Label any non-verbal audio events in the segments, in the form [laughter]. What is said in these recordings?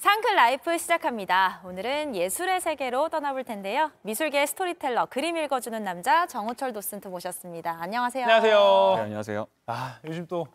상클 라이프 시작합니다. 오늘은 예술의 세계로 떠나볼 텐데요. 미술계 스토리텔러 그림 읽어주는 남자 정호철 도슨트 모셨습니다. 안녕하세요. 안녕하세요. 네, 네, 안녕하세요. 아 요즘 또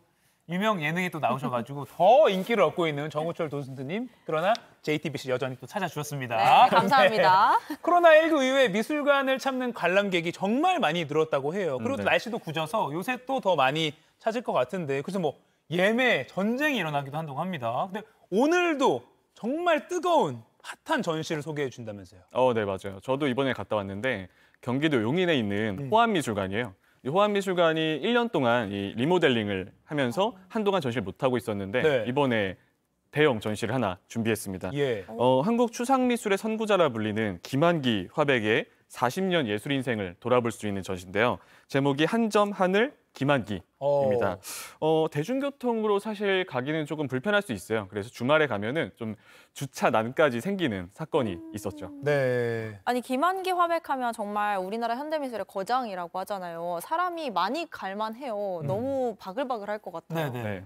유명 예능에 또 나오셔가지고 [laughs] 더 인기를 얻고 있는 정호철 도슨트님 그러나 JTBC 여전히 또 찾아주셨습니다. 네, 감사합니다. [laughs] 네. 코로나19 이후에 미술관을 찾는 관람객이 정말 많이 늘었다고 해요. 음, 그리고 네. 또 날씨도 궂어서 요새 또 더 많이 찾을 것 같은데 그래서 뭐 예매 전쟁이 일어나기도 한다고 합니다. 근데 오늘도 정말 뜨거운 핫한 전시를 소개해 준다면서요. 어, 네, 맞아요. 저도 이번에 갔다 왔는데 경기도 용인에 있는 음. 호암미술관이에요. 호암미술관이 1년 동안 이 리모델링을 하면서 한동안 전시를 못하고 있었는데 네. 이번에 대형 전시를 하나 준비했습니다. 예. 어, 한국 추상미술의 선구자라 불리는 김한기 화백의 40년 예술 인생을 돌아볼 수 있는 전시인데요. 제목이 한 점 하늘 기만기입니다. 어. 어, 대중교통으로 사실 가기는 조금 불편할 수 있어요. 그래서 주말에 가면은 좀 주차 난까지 생기는 사건이 있었죠. 네. 아니 기만기 화백하면 정말 우리나라 현대미술의 거장이라고 하잖아요. 사람이 많이 갈만해요. 음. 너무 바글바글할 것 같아요. 네. 네. 네.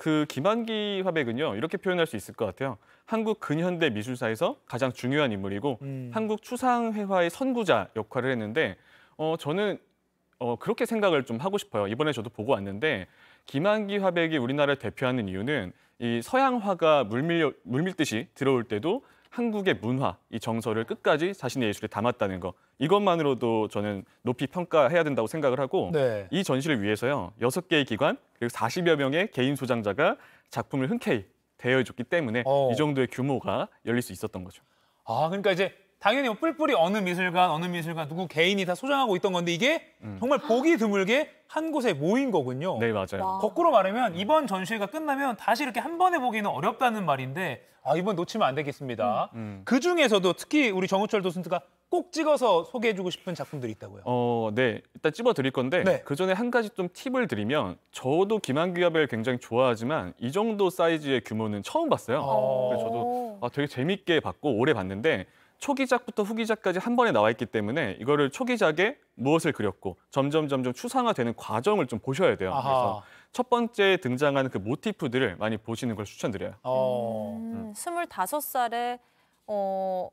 그 김한기 화백은요 이렇게 표현할 수 있을 것 같아요. 한국 근현대 미술사에서 가장 중요한 인물이고 음. 한국 추상회화의 선구자 역할을 했는데 어 저는 어 그렇게 생각을 좀 하고 싶어요. 이번에 저도 보고 왔는데 김한기 화백이 우리나라를 대표하는 이유는 이 서양화가 물밀 물밀듯이 들어올 때도 한국의 문화, 이 정서를 끝까지 자신의 예술에 담았다는 것. 이것만으로도 저는 높이 평가해야 된다고 생각을 하고 네. 이 전시를 위해서요 6 개의 기관 그리고 40여 명의 개인 소장자가 작품을 흔쾌히 대여해줬기 때문에 어. 이 정도의 규모가 열릴 수 있었던 거죠. 아 그러니까 이제 당연히 뭐 뿔뿔이 어느 미술관, 어느 미술관 누구 개인이 다 소장하고 있던 건데 이게 음. 정말 보기 드물게 한 곳에 모인 거군요. 네, 맞아요. 와. 거꾸로 말하면 이번 전시회가 끝나면 다시 이렇게 한 번에 보기는 어렵다는 말인데 아, 이번 놓치면 안 되겠습니다. 음. 음. 그 중에서도 특히 우리 정우철 도슨트가 꼭 찍어서 소개해주고 싶은 작품들이 있다고요? 어, 네. 일단 찝어드릴 건데 네. 그 전에 한 가지 좀 팁을 드리면 저도 김한기아을 굉장히 좋아하지만 이 정도 사이즈의 규모는 처음 봤어요. 아. 그래서 저도 아, 되게 재밌게 봤고 오래 봤는데 초기작부터 후기작까지 한 번에 나와 있기 때문에 이거를 초기작에 무엇을 그렸고 점점 점점 추상화되는 과정을 좀 보셔야 돼요. 아하. 그래서 첫 번째 등장하는 그 모티프들을 많이 보시는 걸 추천드려요. 어. 음, 25살에 어,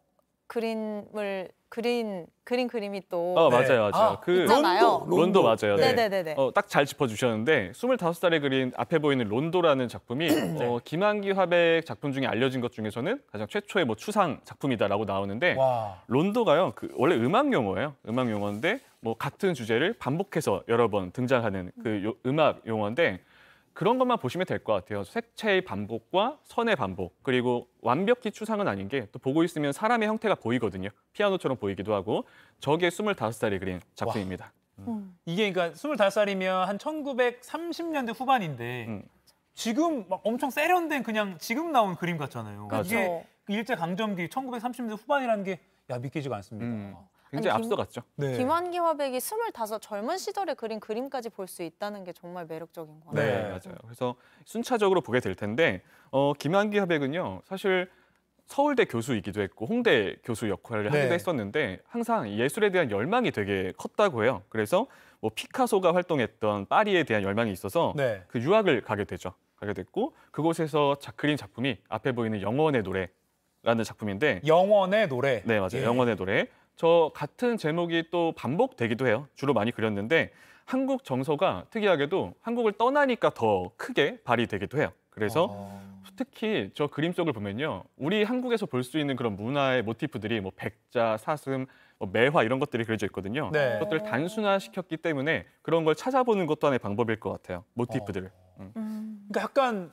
그림을 그린 그린 그림이 또 어, 맞아요, 맞아요. 아, 그 론도, 론도 맞아요. 네, 네, 네. 어, 딱 잘 짚어 주셨는데 25살에 그린 앞에 보이는 론도라는 작품이 [clears throat] 네. 어, 김한기 화백 작품 중에 알려진 것 중에서는 가장 최초의 뭐 추상 작품이다라고 나오는데 와. 론도가요. 그 원래 음악 용어예요. 음악 용어인데 뭐 같은 주제를 반복해서 여러 번 등장하는 그 요, 음악 용어인데 그런 것만 보시면 될 것 같아요. 색채의 반복과 선의 반복, 그리고 완벽히 추상은 아닌 게 또 보고 있으면 사람의 형태가 보이거든요. 피아노처럼 보이기도 하고 저게 25살이 그린 작품입니다. 음. 음. 이게 그러니까 25살이면 한 1930년대 후반인데 음. 지금 막 엄청 세련된 그냥 지금 나온 그림 같잖아요. 맞아. 이게 일제 강점기 1930년대 후반이라는 게 야 믿기지가 않습니다. 음. 굉장히 아니, 김, 앞서갔죠. 네. 김환기와 백이 스물 젊은 시절에 그린 그림까지 볼 수 있다는 게 정말 매력적인 거예요. 네. 네, 맞아요. 그래서 순차적으로 보게 될 텐데 어, 김환기와 백은요. 사실 서울대 교수이기도 했고 홍대 교수 역할을 네. 하기도 했었는데 항상 예술에 대한 열망이 되게 컸다고 해요. 그래서 뭐 피카소가 활동했던 파리에 대한 열망이 있어서 네. 그 유학을 가게 되죠. 가게 됐고 그곳에서 자, 그린 작품이 앞에 보이는 영원의 노래라는 작품인데 영원의 노래. 네, 맞아요. 예. 영원의 노래. 저 같은 제목이 또 반복되기도 해요. 주로 많이 그렸는데 한국 정서가 특이하게도 한국을 떠나니까 더 크게 발휘되기도 해요. 그래서 어... 특히 저 그림 속을 보면요. 우리 한국에서 볼 수 있는 그런 문화의 모티프들이 뭐 백자, 사슴, 뭐 매화 이런 것들이 그려져 있거든요. 네. 그것들을 단순화시켰기 때문에 그런 걸 찾아보는 것도 하나의 방법일 것 같아요. 모티프들을. 어... 음... 음. 그러니까 약간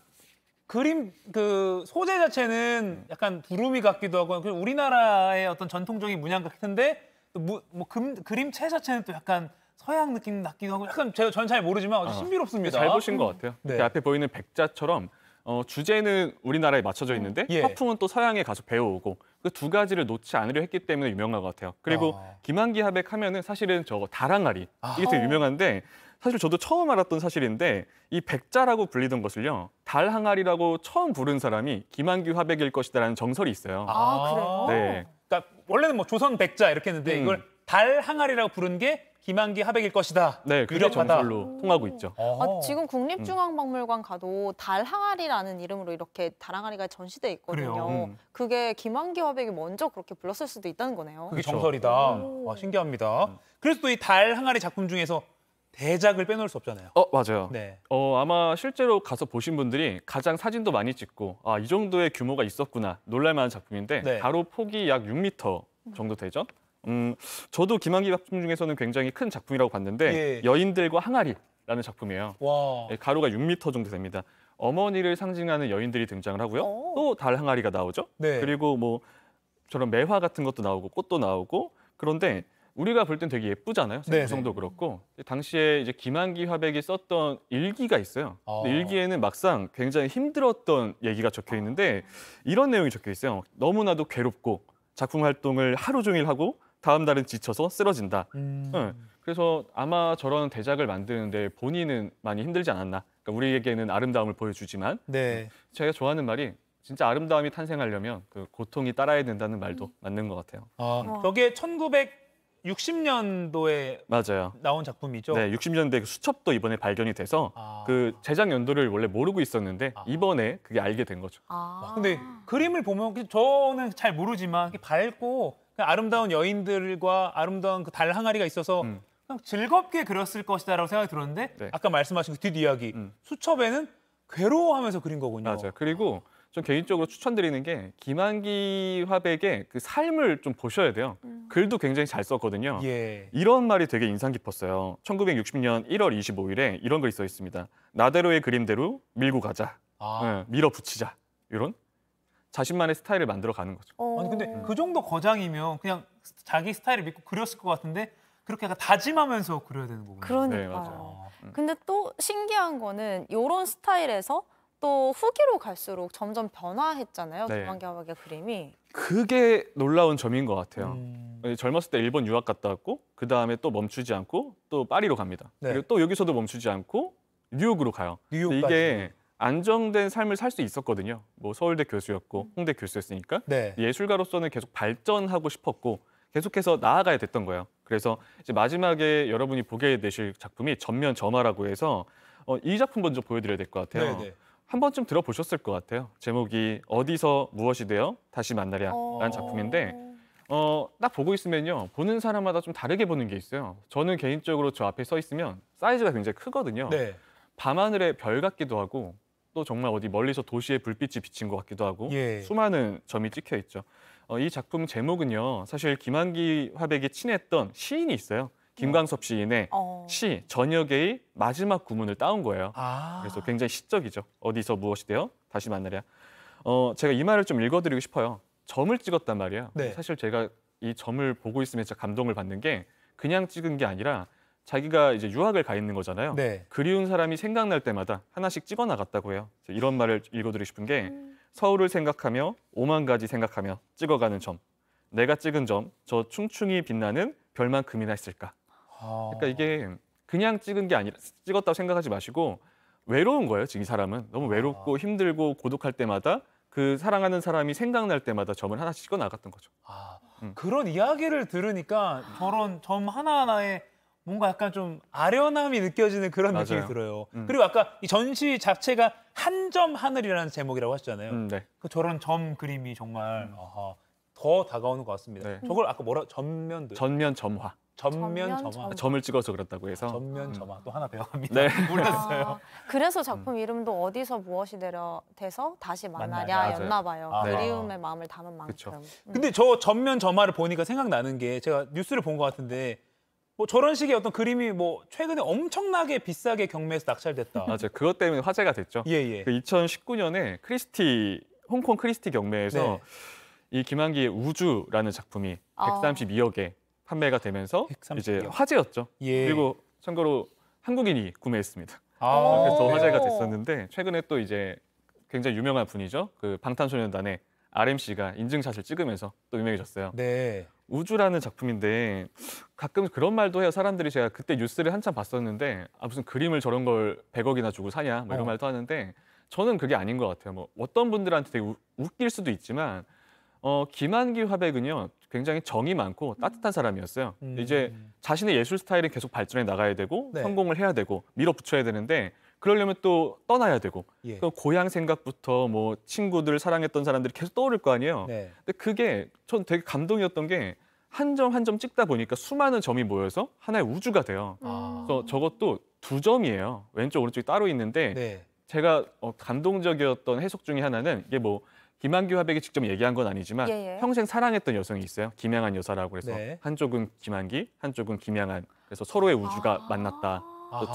그림 그 소재 자체는 음. 약간 두루미 같기도 하고 그냥 우리나라의 어떤 전통적인 문양 같은데 뭐, 뭐 그림체 자체는 또 약간 서양 느낌 나기도 하고 약간 제가 전잘 모르지만 아주 아, 신비롭습니다. 잘 보신 것 같아요. 음. 네. 그 앞에 보이는 백자처럼 어, 주제는 우리나라에 맞춰져 음. 있는데 예. 화풍은 또 서양에 가서 배워오고 그 두 가지를 놓지 않으려 했기 때문에 유명한 것 같아요. 그리고 아. 김한기 하백 하면은 사실은 저거 다랑아리 이게 되게 유명한데 사실 저도 처음 알았던 사실인데 이 백자라고 불리던 것을요 달 항아리라고 처음 부른 사람이 김한규 화백일 것이다라는 정설이 있어요. 아, 아 그래요? 네. 그러니까 원래는 뭐 조선 백자 이렇게 했는데 음. 이걸 달 항아리라고 부른 게 김한기 화백일 것이다. 네, 그게 정설로 통하고 있죠. 어. 아, 지금 국립중앙박물관 음. 가도 달 항아리라는 이름으로 이렇게 달 항아리가 전시돼 있거든요. 음. 그게 김한기 화백이 먼저 그렇게 불렀을 수도 있다는 거네요. 그게 그렇죠. 정설이다. 와, 신기합니다. 음. 그래서 또 이달 항아리 작품 중에서 대작을 빼놓을 수 없잖아요. 어 맞아요. 네. 어 아마 실제로 가서 보신 분들이 가장 사진도 많이 찍고 아이 정도의 규모가 있었구나 놀랄만한 작품인데 네. 가로 폭이 약 6m 정도 되죠. 음 저도 김한기 작품 중에서는 굉장히 큰 작품이라고 봤는데 예. 여인들과 항아리라는 작품이에요. 와. 네, 가로가 6m 정도 됩니다. 어머니를 상징하는 여인들이 등장을 하고요. 어. 또달 항아리가 나오죠. 네. 그리고 뭐 저런 매화 같은 것도 나오고 꽃도 나오고 그런데 우리가 볼 땐 되게 예쁘잖아요. 구성도 네, 네. 그렇고 당시에 이제 김한기 화백이 썼던 일기가 있어요. 아. 일기에는 막상 굉장히 힘들었던 얘기가 적혀 있는데 이런 내용이 적혀 있어요. 너무나도 괴롭고 작품 활동을 하루 종일 하고 다음 날은 지쳐서 쓰러진다. 음. 네. 그래서 아마 저런 대작을 만드는데 본인은 많이 힘들지 않았나. 그러니까 우리에게는 아름다움을 보여주지만 네. 음, 제가 좋아하는 말이 진짜 아름다움이 탄생하려면 그 고통이 따라야 된다는 말도 음. 맞는 것 같아요. 아, 여기에 60년도에 맞아요. 나온 작품이죠. 네, 60년대 그 수첩도 이번에 발견이 돼서 아... 그 제작 연도를 원래 모르고 있었는데 아... 이번에 그게 알게 된 거죠. 아... 근데 그림을 보면 그 저는 잘 모르지만 밝고 그 아름다운 여인들과 아름다운 그달 항아리가 있어서 음. 그냥 즐겁게 그렸을 것이다라고 생각이 들었는데 네. 아까 말씀하신 그 뒷이야기 음. 수첩에는 괴로워하면서 그린 거군요. 맞아요. 그리고 전 개인적으로 추천드리는 게 김한기 화백의 그 삶을 좀 보셔야 돼요. 음. 글도 굉장히 잘 썼거든요. 예. 이런 말이 되게 인상 깊었어요. 1960년 1월 25일에 이런 글이 써 있습니다. 나대로의 그림대로 밀고 가자. 아. 네, 밀어붙이자. 이런 자신만의 스타일을 만들어 가는 거죠. 어... 아니 근데 그 정도 거장이면 그냥 자기 스타일을 믿고 그렸을 것 같은데 그렇게 약간 다짐하면서 그려야 되는 거군요. 그러니까. 네, 맞아요. 아. 근데 또 신기한 거는 이런 스타일에서 또 후기로 갈수록 점점 변화했잖아요. 네. 도기개화박의 그림이. 그게 놀라운 점인 것 같아요. 음... 예, 젊었을 때 일본 유학 갔다 왔고 그 다음에 또 멈추지 않고 또 파리로 갑니다. 네. 그리고 또 여기서도 멈추지 않고 뉴욕으로 가요. 뉴욕까지. 이게 안정된 삶을 살 수 있었거든요. 뭐 서울대 교수였고 음. 홍대 교수였으니까 네. 예술가로서는 계속 발전하고 싶었고 계속해서 나아가야 됐던 거예요. 그래서 이제 마지막에 여러분이 보게 되실 작품이 전면 점화라고 해서 어, 이 작품 먼저 보여드려야 될 것 같아요. 네네. 네. 한 번쯤 들어보셨을 것 같아요. 제목이 어디서 무엇이 되어 다시 만나랴라는 어. 작품인데 어, 딱 보고 있으면요. 보는 사람마다 좀 다르게 보는 게 있어요. 저는 개인적으로 저 앞에 서 있으면 사이즈가 굉장히 크거든요. 네. 밤하늘의별 같기도 하고 또 정말 어디 멀리서 도시의 불빛이 비친 것 같기도 하고 예. 수많은 점이 찍혀 있죠. 어, 이 작품 제목은요. 사실 김한기 화백이 친했던 시인이 있어요. 김광섭 시인의 어. 시 저녁의 마지막 구문을 따온 거예요. 아. 그래서 굉장히 시적이죠. 어디서 무엇이 되어 다시 만나랴. 어, 제가 이 말을 좀 읽어드리고 싶어요. 점을 찍었단 말이야 네. 사실 제가 이 점을 보고 있으면 진짜 감동을 받는 게 그냥 찍은 게 아니라 자기가 이제 유학을 가 있는 거잖아요. 네. 그리운 사람이 생각날 때마다 하나씩 찍어 나갔다고 해요. 이런 말을 읽어드리고 싶은 게 음. 서울을 생각하며 오만 가지 생각하며 찍어가는 점. 내가 찍은 점, 저 충충이 빛나는 별만큼이나 있을까 그러니까 아. 이게 그냥 찍은 게 아니라 찍었다고 생각하지 마시고 외로운 거예요. 지금 이 사람은 너무 외롭고 아... 힘들고 고독할 때마다 그 사랑하는 사람이 생각날 때마다 점을 하나씩 찍어 나갔던 거죠. 아, 음. 그런 이야기를 들으니까 저런 점 하나하나에 뭔가 약간 좀 아련함이 느껴지는 그런 맞아요. 느낌이 들어요. 음. 그리고 아까 이 전시 자체가 한 점 하늘이라는 제목이라고 하셨잖아요. 음, 네. 그 저런 점 그림이 정말 음. 아하, 더 다가오는 것 같습니다. 네. 저걸 아까 뭐라 전면도 전면 점화. 전면 점화. 점화. 점을 찍어서 그렇다고 해서 전면 음. 점화 또 하나 배워갑니다. 네. [laughs] 몰랐어요. 아, 그래서 작품 이름도 어디서 무엇이 되려 돼서 다시 만나랴 였나 봐요. 아, 그리움의 아, 아. 마음을 담은 만큼. 그 근데 저 전면 점화를 보니까 생각나는 게 제가 뉴스를 본 것 같은데 뭐 저런 식의 어떤 그림이 뭐 최근에 엄청나게 비싸게 경매에서 낙찰됐다. [laughs] 맞아요. 그것 때문에 화제가 됐죠. 예, 예. 그 2019년에 크리스티 홍콩 크리스티 경매에서 네. 이 김한기의 우주라는 작품이 132억에 판매가 되면서 130여. 이제 화제였죠. 예. 그리고 참고로 한국인이 구매했습니다. 아, 그래서 화제가 네. 됐었는데 최근에 또 이제 굉장히 유명한 분이죠. 그 방탄소년단의 RMC가 인증샷을 찍으면서 또 유명해졌어요. 네. 우주라는 작품인데 가끔 그런 말도 해요. 사람들이 제가 그때 뉴스를 한참 봤었는데 아 무슨 그림을 저런 걸 100억이나 주고 사냐 뭐 이런 어. 말도 하는데 저는 그게 아닌 것 같아요. 뭐 어떤 분들한테 되게 우, 웃길 수도 있지만 어, 김한기 화백은요 굉장히 정이 많고 음. 따뜻한 사람이었어요. 음. 이제 자신의 예술 스타일은 계속 발전해 나가야 되고 네. 성공을 해야 되고 밀어붙여야 되는데 그러려면 또 떠나야 되고 예. 또 그 고향 생각부터 뭐 친구들 사랑했던 사람들이 계속 떠오를 거 아니에요. 네. 근데 그게 전 되게 감동이었던 게한점 한점 한 점 찍다 보니까 수많은 점이 모여서 하나의 우주가 돼요. 아. 그래서 저것도 두 점이에요. 왼쪽 오른쪽이 따로 있는데 네. 제가 어, 감동적이었던 해석 중에 하나는 이게 뭐 김한규 화백이 직접 얘기한 건 아니지만 예예. 예. 평생 사랑했던 여성이 있어요. 김양한 여사라고 그래서 네. 한쪽은 김한기, 한쪽은 김양한. 그래서 서로의 우주가 아 만났다.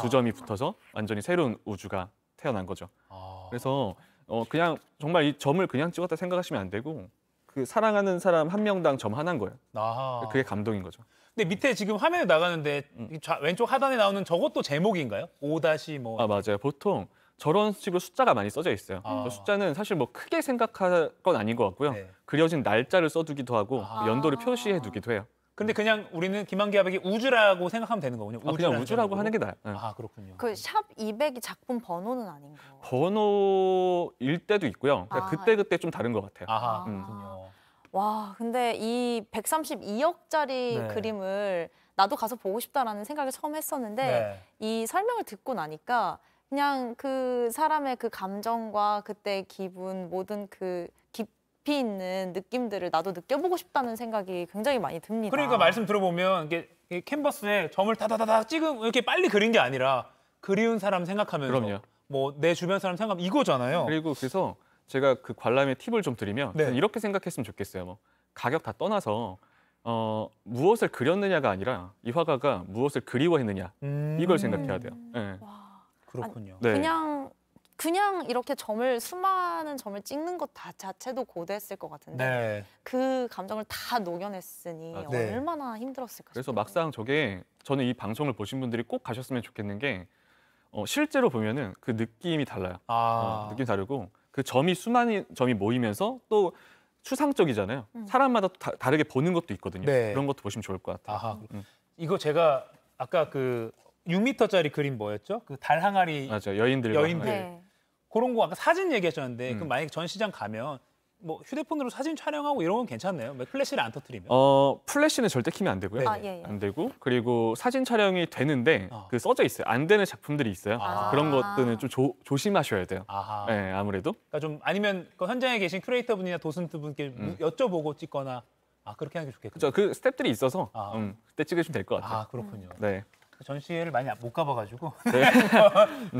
두 점이 붙어서 완전히 새로운 우주가 태어난 거죠. 아 그래서 어 그냥 정말 이 점을 그냥 찍었다 생각하시면 안 되고 그 사랑하는 사람 한 명당 점 하나인 거예요. 아하. 그게 감동인 거죠. 근데 밑에 지금 화면에 나가는데 음. 좌, 왼쪽 하단에 나오는 저것도 제목인가요? 5-뭐. 아 맞아요. 보통 저런 식으로 숫자가 많이 써져 있어요. 아. 숫자는 사실 뭐 크게 생각할 건 아닌 것 같고요. 네. 그려진 날짜를 써두기도 하고 아. 뭐 연도를 표시해 두기도 해요. 근데 그냥 우리는 김한기 하백이 우주라고 생각하면 되는 거군요. 아, 그냥 우주라고 하는 게 나아요. 네. 아 그렇군요. 그 샵 200이 작품 번호는 아닌가요? 번호일 때도 있고요. 그러니까 아. 그때 그때 좀 다른 것 같아요. 아 음. 그렇군요. 와 근데 이 132억짜리 네. 그림을 나도 가서 보고 싶다라는 생각을 처음 했었는데 네. 이 설명을 듣고 나니까 그냥 그 사람의 그 감정과 그때의 기분 모든 그 깊이 있는 느낌들을 나도 느껴보고 싶다는 생각이 굉장히 많이 듭니다. 그러니까 말씀 들어보면 이게 캔버스에 점을 다다다다 찍음 이렇게 빨리 그린 게 아니라 그리운 사람 생각하면서 뭐 내 주변 사람 생각 이거잖아요. 그리고 그래서 제가 그 관람의 팁을 좀 드리면 네. 이렇게 생각했으면 좋겠어요. 뭐 가격 다 떠나서 어, 무엇을 그렸느냐가 아니라 이 화가가 무엇을 그리워했느냐 음... 이걸 생각해야 돼요. 네. 그렇군요. 아니, 네. 그냥 그냥 이렇게 점을 수많은 점을 찍는 것 자체도 고대했을것 같은데 네. 그 감정을 다 녹여냈으니 아, 네. 얼마나 힘들었을까. 그래서 싶어요. 막상 저게 저는 이 방송을 보신 분들이 꼭 가셨으면 좋겠는 게 어, 실제로 보면은 그 느낌이 달라요. 아. 어, 느낌 다르고 그 점이 수많은 점이 모이면서 또 추상적이잖아요. 음. 사람마다 다, 다르게 보는 것도 있거든요. 네. 그런 것도 보시면 좋을 것 같아요. 아하, 음. 이거 제가 아까 그 6미터짜리 그림 뭐였죠? 그달 항아리 맞아 여인들 여인들 네. 그런 거 아까 사진 얘기하셨는데 음. 그만약 전시장 가면 뭐 휴대폰으로 사진 촬영하고 이런 건 괜찮나요? 플래시를 안 터뜨리면? 어 플래시는 절대 키면 안 되고요. 네. 아, 예, 예. 안 되고 그리고 사진 촬영이 되는데 어. 그 써져 있어요. 안 되는 작품들이 있어요. 아. 그런 것들은 좀 조, 조심하셔야 돼요. 아 네, 아무래도. 그러니까 좀 아니면 그 현장에 계신 큐레이터 분이나 도슨트 분께 음. 여쭤보고 찍거나 아 그렇게 하는 게 좋겠죠. 그 스텝들이 있어서 아. 음, 그때 찍으시면 될 것 같아요. 아 그렇군요. 네. 그 전시회를 많이 못 가봐가지고 네.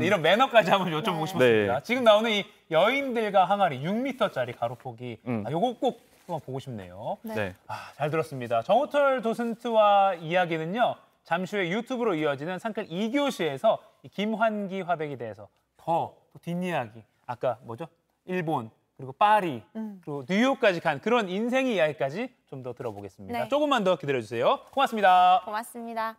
[laughs] 이런 매너까지 한번 여쭤보고 음. 싶습니다 네. 지금 나오는 이 여인들과 항아리 6m짜리 가로폭이 음. 아, 요거 꼭 한번 보고 싶네요. 네. 네. 아, 잘 들었습니다. 정호철 도슨트와 이야기는요. 잠시 후에 유튜브로 이어지는 상클 2교시에서 김환기 화백에 대해서 더 뒷이야기, 아까 뭐죠? 일본, 그리고 파리, 음. 그리고 뉴욕까지 간 그런 인생 이야기까지 좀 더 들어보겠습니다. 네. 조금만 더 기다려주세요. 고맙습니다. 고맙습니다.